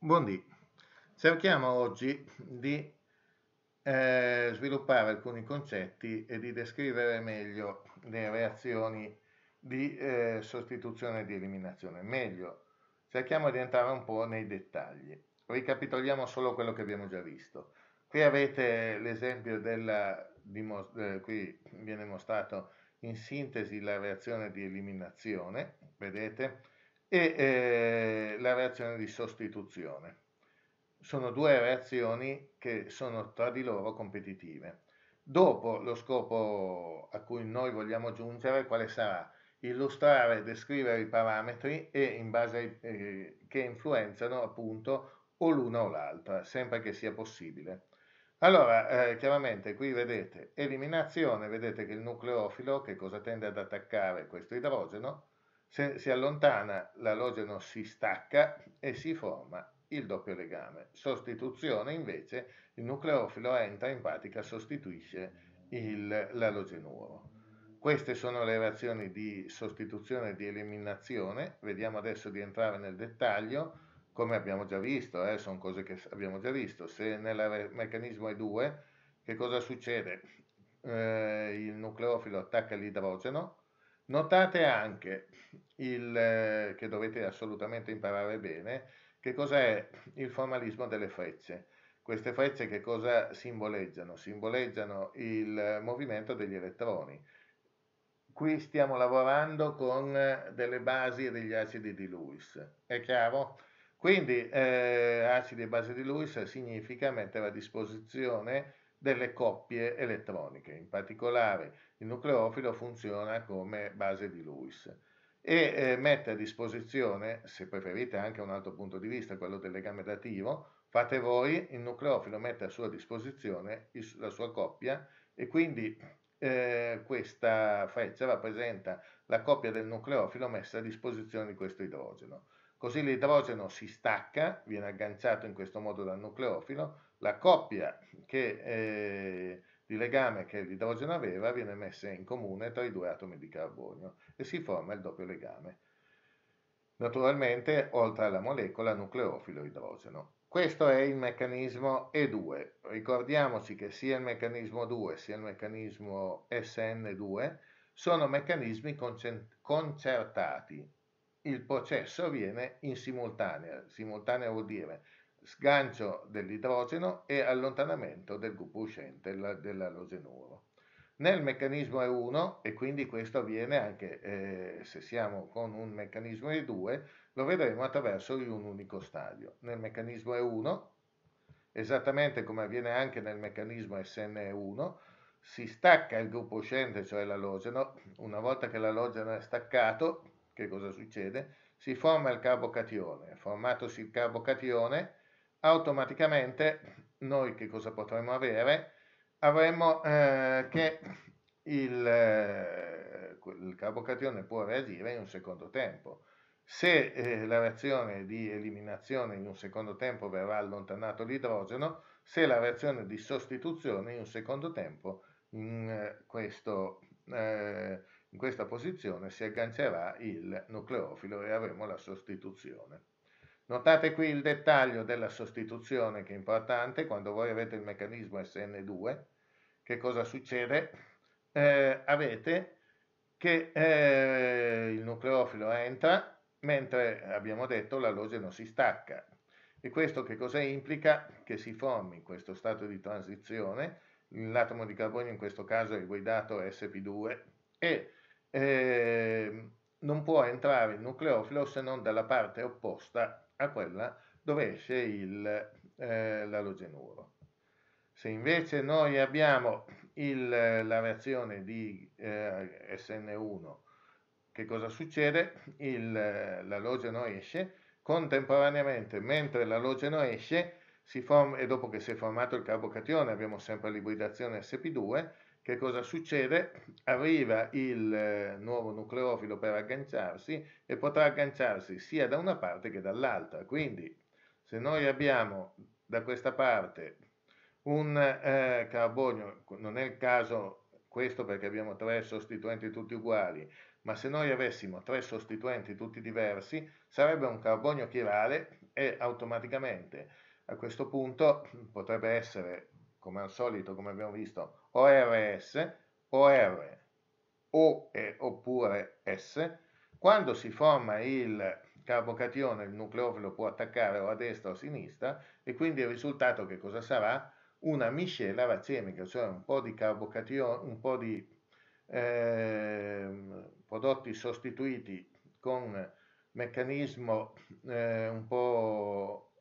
Buondì, cerchiamo oggi di eh, sviluppare alcuni concetti e di descrivere meglio le reazioni di eh, sostituzione e di eliminazione. Meglio, cerchiamo di entrare un po' nei dettagli. Ricapitoliamo solo quello che abbiamo già visto. Qui avete l'esempio della, eh, qui viene mostrato in sintesi la reazione di eliminazione, vedete? e eh, la reazione di sostituzione. Sono due reazioni che sono tra di loro competitive. Dopo lo scopo a cui noi vogliamo giungere, quale sarà? Illustrare e descrivere i parametri e in base ai, eh, che influenzano appunto o l'una o l'altra, sempre che sia possibile. Allora, eh, chiaramente qui vedete eliminazione, vedete che il nucleofilo che cosa tende ad attaccare questo idrogeno, se si allontana l'alogeno si stacca e si forma il doppio legame. Sostituzione invece, il nucleofilo entra in pratica sostituisce l'alogenuro. Queste sono le reazioni di sostituzione e di eliminazione, vediamo adesso di entrare nel dettaglio, come abbiamo già visto, eh, sono cose che abbiamo già visto, se nel meccanismo E2 che cosa succede? Eh, il nucleofilo attacca l'idrogeno, Notate anche il, eh, che dovete assolutamente imparare bene che cos'è il formalismo delle frecce. Queste frecce che cosa simboleggiano? Simboleggiano il movimento degli elettroni. Qui stiamo lavorando con eh, delle basi e degli acidi di Lewis. È chiaro? Quindi eh, acidi e basi di Lewis significa mettere a disposizione delle coppie elettroniche, in particolare il nucleofilo funziona come base di Lewis e eh, mette a disposizione, se preferite anche un altro punto di vista, quello del legame dativo, fate voi, il nucleofilo mette a sua disposizione il, la sua coppia e quindi eh, questa freccia rappresenta la coppia del nucleofilo messa a disposizione di questo idrogeno. Così l'idrogeno si stacca, viene agganciato in questo modo dal nucleofilo, la coppia che eh, di legame che l'idrogeno aveva viene messa in comune tra i due atomi di carbonio e si forma il doppio legame. Naturalmente, oltre alla molecola nucleofilo idrogeno. Questo è il meccanismo E2. Ricordiamoci che sia il meccanismo 2 sia il meccanismo SN2 sono meccanismi concertati. Il processo avviene in simultanea. Simultanea vuol dire sgancio dell'idrogeno e allontanamento del gruppo uscente dell'alogenuro. Nel meccanismo E1, e quindi questo avviene anche eh, se siamo con un meccanismo E2, lo vedremo attraverso un unico stadio. Nel meccanismo E1, esattamente come avviene anche nel meccanismo SNE1, si stacca il gruppo uscente, cioè l'alogeno. Una volta che l'alogeno è staccato, che cosa succede? Si forma il carbocatione. Formatosi il carbocatione, automaticamente noi che cosa potremmo avere? Avremmo eh, che il, eh, il carbocatione può reagire in un secondo tempo. Se eh, la reazione di eliminazione in un secondo tempo verrà allontanato l'idrogeno, se la reazione di sostituzione in un secondo tempo in, eh, questo, eh, in questa posizione si aggancerà il nucleofilo e avremo la sostituzione. Notate qui il dettaglio della sostituzione che è importante, quando voi avete il meccanismo SN2, che cosa succede? Eh, avete che eh, il nucleofilo entra, mentre abbiamo detto l'alogeno si stacca. E questo che cosa implica? Che si formi in questo stato di transizione, l'atomo di carbonio in questo caso è guidato sp2 e eh, non può entrare il nucleofilo se non dalla parte opposta a quella dove esce eh, l'alogenuro. Se invece noi abbiamo il, la reazione di eh, SN1, che cosa succede? l'alogeno esce, contemporaneamente mentre l'alogeno esce, si forma, e dopo che si è formato il carbocatione abbiamo sempre l'ibridazione sp2, che cosa succede? Arriva il eh, nuovo nucleofilo per agganciarsi e potrà agganciarsi sia da una parte che dall'altra. Quindi se noi abbiamo da questa parte un eh, carbonio, non è il caso questo perché abbiamo tre sostituenti tutti uguali, ma se noi avessimo tre sostituenti tutti diversi sarebbe un carbonio chirale e automaticamente a questo punto potrebbe essere come al solito, come abbiamo visto, ORS, OR o e, oppure S. Quando si forma il carbocatione, il nucleofilo può attaccare o a destra o a sinistra e quindi il risultato che cosa sarà? Una miscela racemica, cioè un po' di carbocatione, un po' di eh, prodotti sostituiti con meccanismo eh, un po'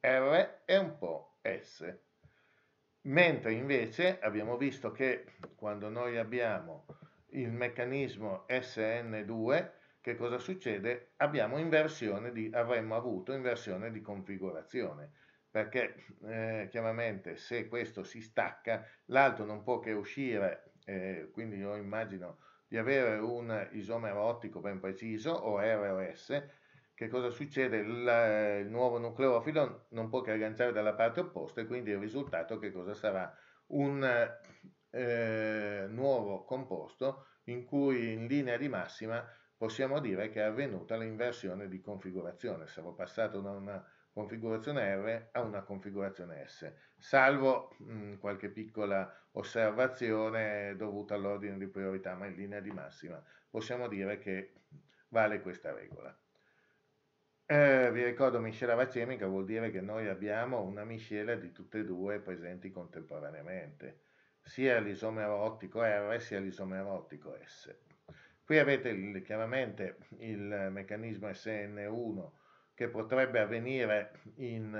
R e un po' S mentre invece abbiamo visto che quando noi abbiamo il meccanismo SN2, che cosa succede? Abbiamo inversione di, avremmo avuto inversione di configurazione, perché eh, chiaramente se questo si stacca, l'altro non può che uscire, eh, quindi io immagino di avere un isomero ottico ben preciso o ROS che cosa succede? Il, eh, il nuovo nucleofilo non può che agganciare dalla parte opposta e quindi il risultato che cosa sarà? Un eh, nuovo composto in cui in linea di massima possiamo dire che è avvenuta l'inversione di configurazione, siamo passati da una configurazione R a una configurazione S, salvo mh, mm, qualche piccola osservazione dovuta all'ordine di priorità, ma in linea di massima possiamo dire che vale questa regola. Eh, vi ricordo miscela racemica vuol dire che noi abbiamo una miscela di tutte e due presenti contemporaneamente, sia l'isomero ottico R sia l'isomero ottico S. Qui avete il, chiaramente il meccanismo SN1 che potrebbe avvenire in,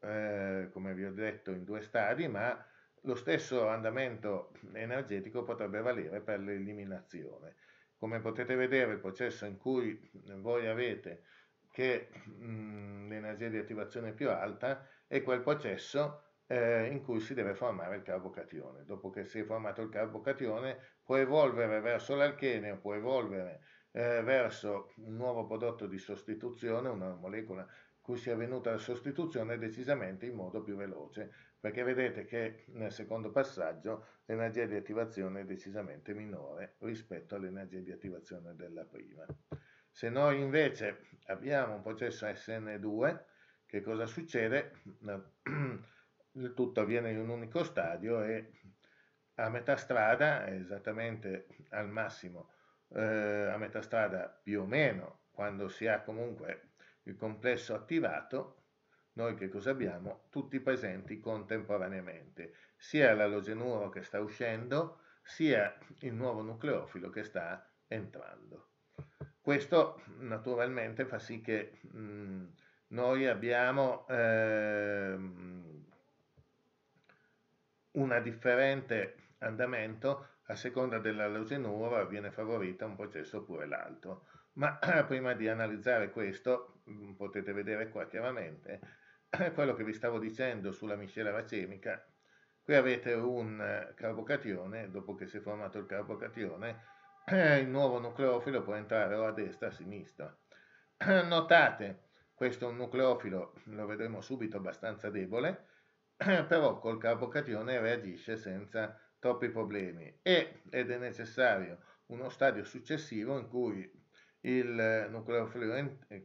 eh, come vi ho detto, in due stadi, ma lo stesso andamento energetico potrebbe valere per l'eliminazione. Come potete vedere il processo in cui voi avete che mh, mm, l'energia di attivazione è più alta è quel processo eh, in cui si deve formare il carbocatione. Dopo che si è formato il carbocatione può evolvere verso l'alchene o può evolvere eh, verso un nuovo prodotto di sostituzione, una molecola cui sia avvenuta la sostituzione decisamente in modo più veloce, perché vedete che nel secondo passaggio l'energia di attivazione è decisamente minore rispetto all'energia di attivazione della prima. Se noi invece abbiamo un processo SN2, che cosa succede? Il tutto avviene in un unico stadio e a metà strada, esattamente al massimo, eh, a metà strada più o meno, quando si ha comunque il complesso attivato, noi che cosa abbiamo? Tutti presenti contemporaneamente, sia l'alogenuro che sta uscendo, sia il nuovo nucleofilo che sta entrando. Questo naturalmente fa sì che mh, mm, noi abbiamo eh, un differente andamento a seconda della dell'allogenuro viene favorita un processo oppure l'altro. Ma prima di analizzare questo, mm, potete vedere qua chiaramente, quello che vi stavo dicendo sulla miscela racemica, qui avete un eh, carbocatione, dopo che si è formato il carbocatione, eh, il nuovo nucleofilo può entrare o a destra o a sinistra. Notate, questo è un nucleofilo, lo vedremo subito, abbastanza debole, però col carbocatione reagisce senza troppi problemi e, ed è necessario uno stadio successivo in cui il nucleofilo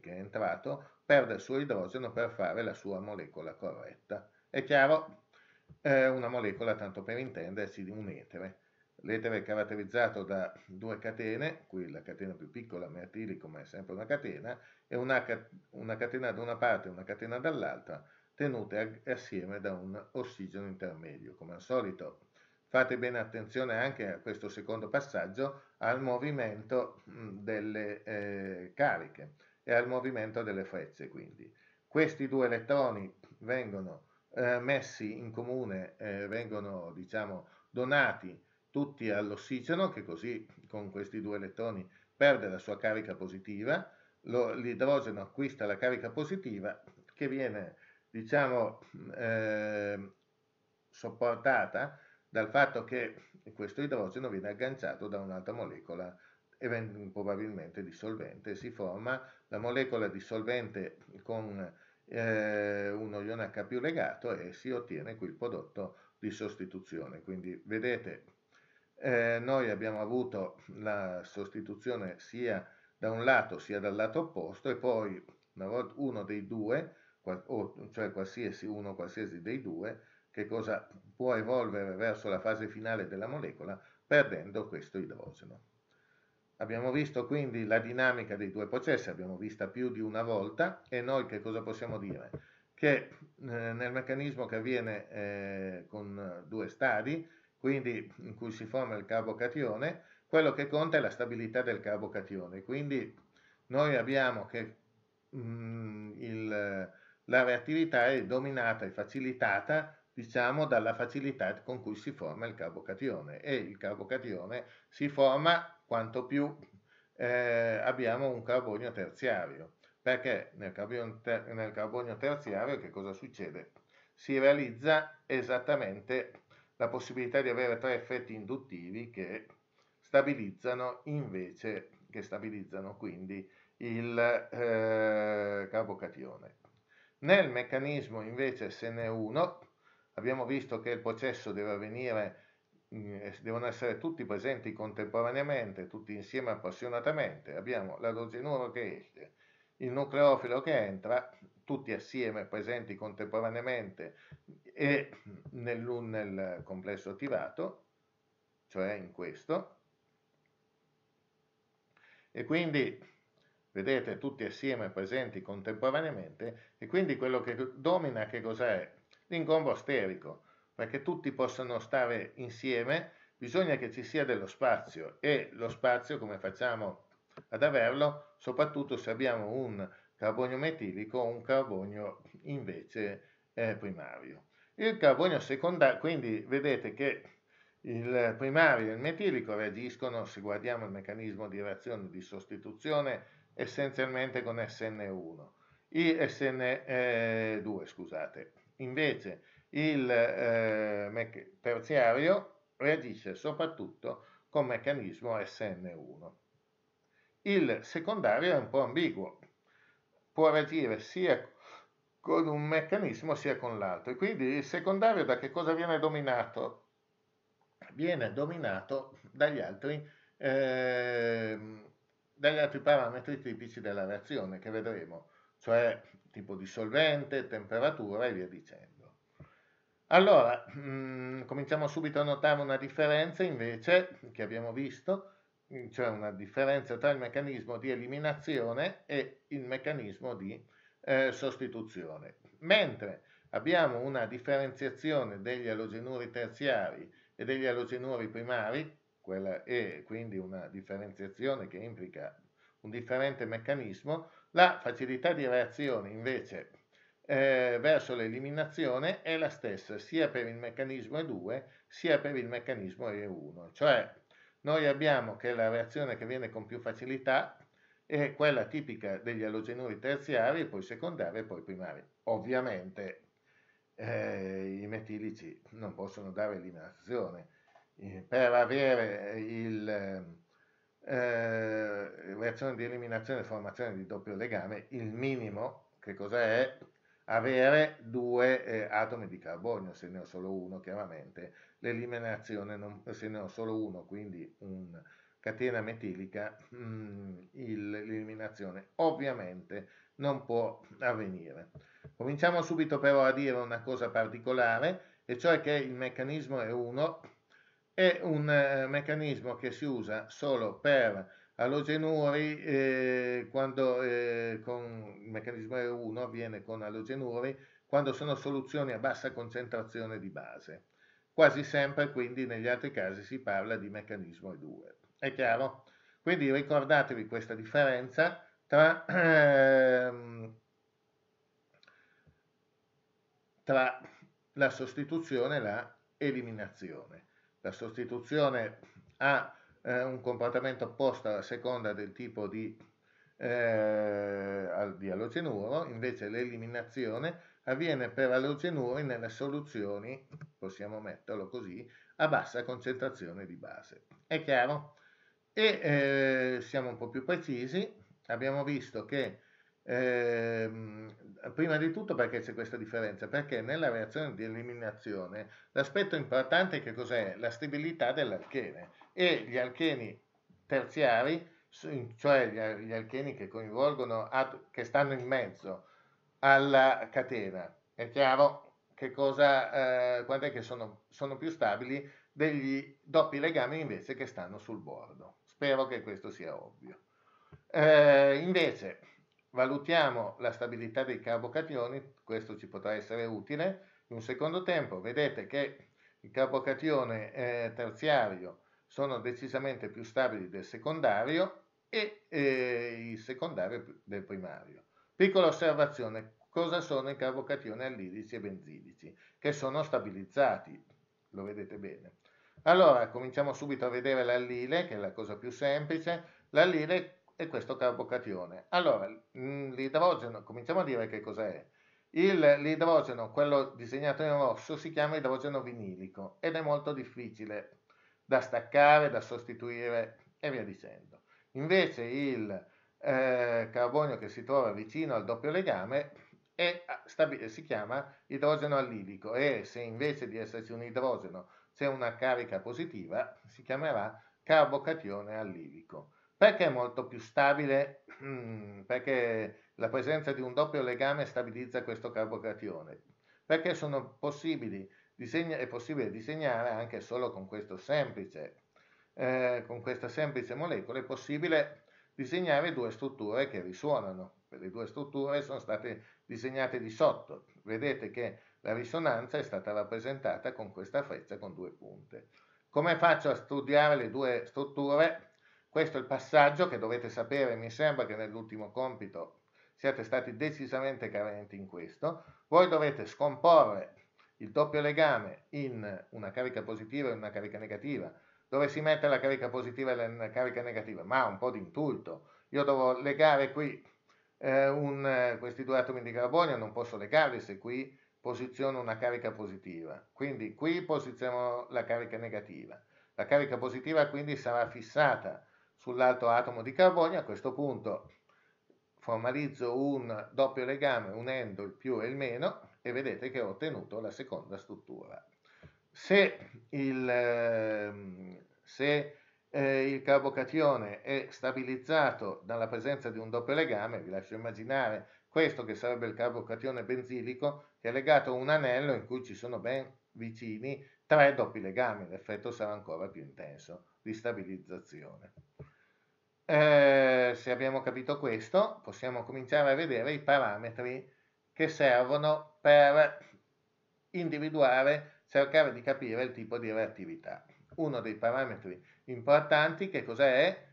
che è entrato perde il suo idrogeno per fare la sua molecola corretta. È chiaro? È una molecola, tanto per intendersi, di un etere. L'etere è caratterizzato da due catene, qui la catena più piccola, mertilico, ma è sempre una catena, e una, una catena da una parte e una catena dall'altra, tenute assieme da un ossigeno intermedio. Come al solito fate bene attenzione anche a questo secondo passaggio, al movimento delle eh, cariche e al movimento delle frecce. Quindi. Questi due elettroni vengono eh, messi in comune, eh, vengono diciamo, donati tutti all'ossigeno, che così con questi due elettroni perde la sua carica positiva, l'idrogeno acquista la carica positiva che viene, diciamo, eh, sopportata dal fatto che questo idrogeno viene agganciato da un'altra molecola probabilmente di solvente, si forma la molecola di solvente con eh, uno ione H più legato e si ottiene qui il prodotto di sostituzione. Quindi vedete eh, noi abbiamo avuto la sostituzione sia da un lato sia dal lato opposto e poi una volta uno dei due, o cioè qualsiasi uno, qualsiasi dei due, che cosa può evolvere verso la fase finale della molecola perdendo questo idrogeno. Abbiamo visto quindi la dinamica dei due processi, abbiamo vista più di una volta e noi che cosa possiamo dire? Che eh, nel meccanismo che avviene eh, con due stadi, quindi in cui si forma il carbocatione, quello che conta è la stabilità del carbocatione. Quindi noi abbiamo che mh, mm, il, la reattività è dominata e facilitata diciamo dalla facilità con cui si forma il carbocatione e il carbocatione si forma quanto più eh, abbiamo un carbonio terziario perché nel carbonio, ter nel carbonio terziario che cosa succede? Si realizza esattamente la possibilità di avere tre effetti induttivi che stabilizzano invece, che stabilizzano quindi il eh, carbocatione. Nel meccanismo invece se n'è uno, abbiamo visto che il processo deve avvenire, mm, devono essere tutti presenti contemporaneamente, tutti insieme appassionatamente, abbiamo l'adrogenuro che esce, il nucleofilo che entra, tutti assieme presenti contemporaneamente e nel complesso attivato, cioè in questo. E quindi vedete tutti assieme presenti contemporaneamente e quindi quello che domina che cos'è? L'ingombro sterico, perché tutti possono stare insieme, bisogna che ci sia dello spazio e lo spazio come facciamo ad averlo, soprattutto se abbiamo un carbonio metilico, un carbonio invece eh, primario. Il carbonio secondario, quindi vedete che il primario e il metilico reagiscono, se guardiamo il meccanismo di reazione di sostituzione, essenzialmente con SN1, i SN2, scusate. Invece il eh, terziario reagisce soprattutto con meccanismo SN1. Il secondario è un po' ambiguo, può reagire sia con un meccanismo sia con l'altro. quindi il secondario da che cosa viene dominato? Viene dominato dagli altri, eh, dagli altri parametri tipici della reazione che vedremo, cioè tipo di solvente, temperatura e via dicendo. Allora, mh, mm, cominciamo subito a notare una differenza invece che abbiamo visto Mm, c'è una differenza tra il meccanismo di eliminazione e il meccanismo di eh, sostituzione. Mentre abbiamo una differenziazione degli alogenuri terziari e degli alogenuri primari, quella è quindi una differenziazione che implica un differente meccanismo, la facilità di reazione invece eh, verso l'eliminazione è la stessa sia per il meccanismo E2 sia per il meccanismo E1, cioè noi abbiamo che la reazione che viene con più facilità è quella tipica degli allogenuri terziari, poi secondari e poi primari. Ovviamente eh, i metilici non possono dare eliminazione. Eh, per avere eh, il... Eh, reazione di eliminazione e formazione di doppio legame, il minimo che cos'è? Avere due eh, atomi di carbonio, se ne ho solo uno chiaramente l'eliminazione, non, se ne ho solo uno, quindi un catena metilica, mh, mm, il, l'eliminazione ovviamente non può avvenire. Cominciamo subito però a dire una cosa particolare, e cioè che il meccanismo E1 è un eh, meccanismo che si usa solo per allogenuri eh, quando eh, con il meccanismo E1 avviene con allogenuri quando sono soluzioni a bassa concentrazione di base. Quasi sempre quindi negli altri casi si parla di meccanismo e 2. È chiaro? Quindi ricordatevi questa differenza tra, ehm, tra la sostituzione e la eliminazione. La sostituzione ha eh, un comportamento opposto a seconda del tipo di, eh, di allogenuro, invece l'eliminazione avviene per allogenuri nelle soluzioni, possiamo metterlo così, a bassa concentrazione di base. È chiaro? E eh, siamo un po' più precisi, abbiamo visto che eh, prima di tutto perché c'è questa differenza? Perché nella reazione di eliminazione l'aspetto importante è che cos'è? La stabilità dell'alchene e gli alcheni terziari, cioè gli alcheni che coinvolgono, che stanno in mezzo alla catena. È chiaro che cosa, eh, quando è che sono, sono più stabili degli doppi legami invece che stanno sul bordo. Spero che questo sia ovvio. Eh, invece, valutiamo la stabilità dei carbocationi, questo ci potrà essere utile. In un secondo tempo, vedete che il carbocatione eh, terziario sono decisamente più stabili del secondario e eh, il secondario del primario. Piccola osservazione, cosa sono i carbocationi allidici e benzidici? che sono stabilizzati, lo vedete bene. Allora, cominciamo subito a vedere l'allile, che è la cosa più semplice. L'allile è questo carbocatione. Allora, mm, l'idrogeno, cominciamo a dire che cos'è. l'idrogeno, quello disegnato in rosso, si chiama idrogeno vinilico ed è molto difficile da staccare, da sostituire e via dicendo. Invece il eh, carbonio che si trova vicino al doppio legame è, ah, si chiama idrogeno allilico e se invece di esserci un idrogeno c'è una carica positiva si chiamerà carbocatione allilico. Perché è molto più stabile? Mm, perché la presenza di un doppio legame stabilizza questo carbocatione. Perché disegna, è possibile disegnare anche solo con, semplice, eh, con questa semplice molecola, è possibile disegnare due strutture che risuonano. Le due strutture sono state disegnate di sotto. Vedete che la risonanza è stata rappresentata con questa freccia con due punte. Come faccio a studiare le due strutture? Questo è il passaggio che dovete sapere, mi sembra che nell'ultimo compito siate stati decisamente carenti in questo. Voi dovete scomporre il doppio legame in una carica positiva e una carica negativa dove si mette la carica positiva e la carica negativa, ma un po' di intuito. Io devo legare qui eh, un, eh, questi due atomi di carbonio, non posso legarli se qui posiziono una carica positiva. Quindi qui posiziono la carica negativa. La carica positiva quindi sarà fissata sull'altro atomo di carbonio, a questo punto formalizzo un doppio legame unendo il più e il meno e vedete che ho ottenuto la seconda struttura se il, ehm, se, eh, il carbocatione è stabilizzato dalla presenza di un doppio legame, vi lascio immaginare questo che sarebbe il carbocatione benzilico, che è legato a un anello in cui ci sono ben vicini tre doppi legami, l'effetto sarà ancora più intenso di stabilizzazione. Eh, se abbiamo capito questo, possiamo cominciare a vedere i parametri che servono per individuare cercare di capire il tipo di reattività. Uno dei parametri importanti che cos'è?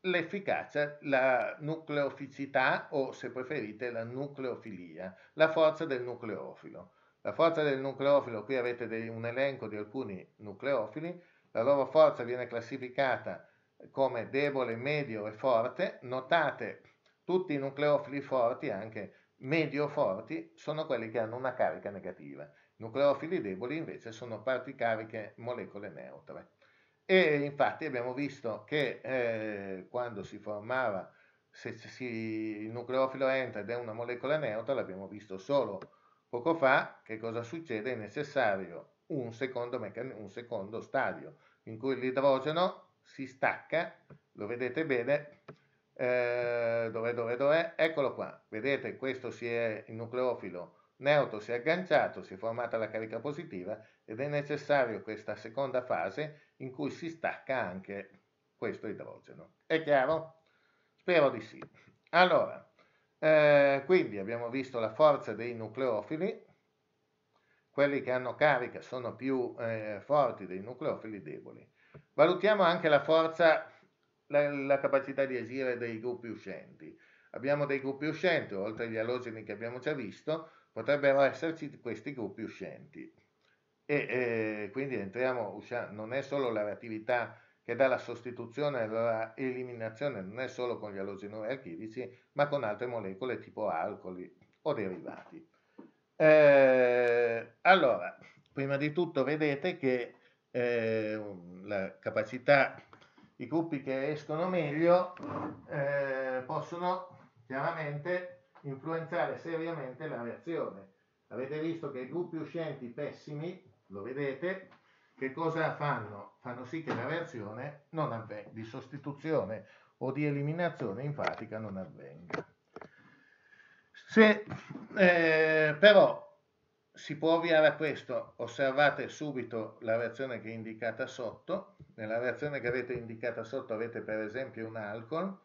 L'efficacia, la nucleoficità o se preferite la nucleofilia, la forza del nucleofilo. La forza del nucleofilo, qui avete un elenco di alcuni nucleofili, la loro forza viene classificata come debole, medio e forte. Notate tutti i nucleofili forti, anche medio forti, sono quelli che hanno una carica negativa. Nucleofili deboli invece sono parti cariche, molecole neutre. E infatti abbiamo visto che eh, quando si formava, se si, il nucleofilo entra ed è una molecola neutra, l'abbiamo visto solo poco fa, che cosa succede? È necessario un secondo, un secondo stadio in cui l'idrogeno si stacca, lo vedete bene, eh, dove, dove, dove, eccolo qua, vedete questo si è il nucleofilo Neutro si è agganciato, si è formata la carica positiva ed è necessaria questa seconda fase in cui si stacca anche questo idrogeno. È chiaro? Spero di sì. Allora, eh, quindi abbiamo visto la forza dei nucleofili, quelli che hanno carica sono più eh, forti dei nucleofili deboli. Valutiamo anche la forza, la, la capacità di agire dei gruppi uscenti. Abbiamo dei gruppi uscenti, oltre agli alogeni che abbiamo già visto, potrebbero esserci questi gruppi uscenti. E eh, quindi entriamo, usciamo, non è solo la reattività che dà la sostituzione alla eliminazione, non è solo con gli allogenuri alchilici, ma con altre molecole tipo alcoli o derivati. Eh, allora, prima di tutto vedete che eh, la capacità, i gruppi che escono meglio eh, possono chiaramente influenzare seriamente la reazione. Avete visto che i gruppi uscenti pessimi, lo vedete, che cosa fanno? Fanno sì che la reazione non avvenga, di sostituzione o di eliminazione in pratica non avvenga. Se, eh, però si può ovviare a questo, osservate subito la reazione che è indicata sotto, nella reazione che avete indicata sotto avete per esempio un alcol,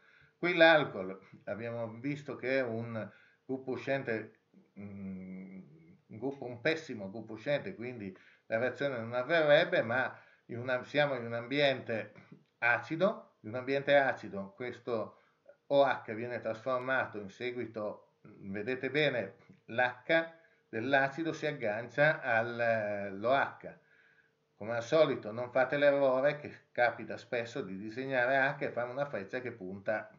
Qui l'alcol abbiamo visto che è un gruppo uscente, un, mm, gruppo, un pessimo gruppo uscente, quindi la reazione non avverrebbe, ma in una, siamo in un ambiente acido, in un ambiente acido questo OH viene trasformato in seguito, vedete bene, l'H dell'acido si aggancia all'OH. Eh, Come al solito non fate l'errore che capita spesso di disegnare H e fare una freccia che punta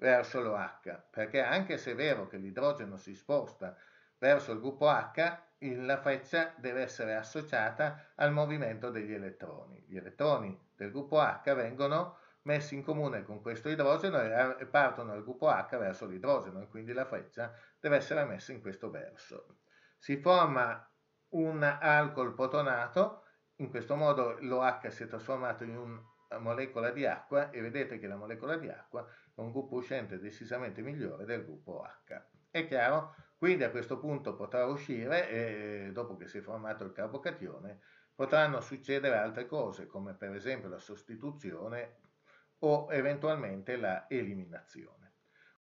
verso l'OH, perché anche se è vero che l'idrogeno si sposta verso il gruppo H, la freccia deve essere associata al movimento degli elettroni. Gli elettroni del gruppo H vengono messi in comune con questo idrogeno eh, e partono dal gruppo H verso l'idrogeno e quindi la freccia deve essere messa in questo verso. Si forma un alcol protonato, in questo modo l'OH si è trasformato in una eh, molecola di acqua e vedete che la molecola di acqua è un gruppo uscente decisamente migliore del gruppo H. È chiaro? Quindi a questo punto potrà uscire, eh, dopo che si è formato il carbocatione, potranno succedere altre cose, come per esempio la sostituzione o eventualmente la eliminazione.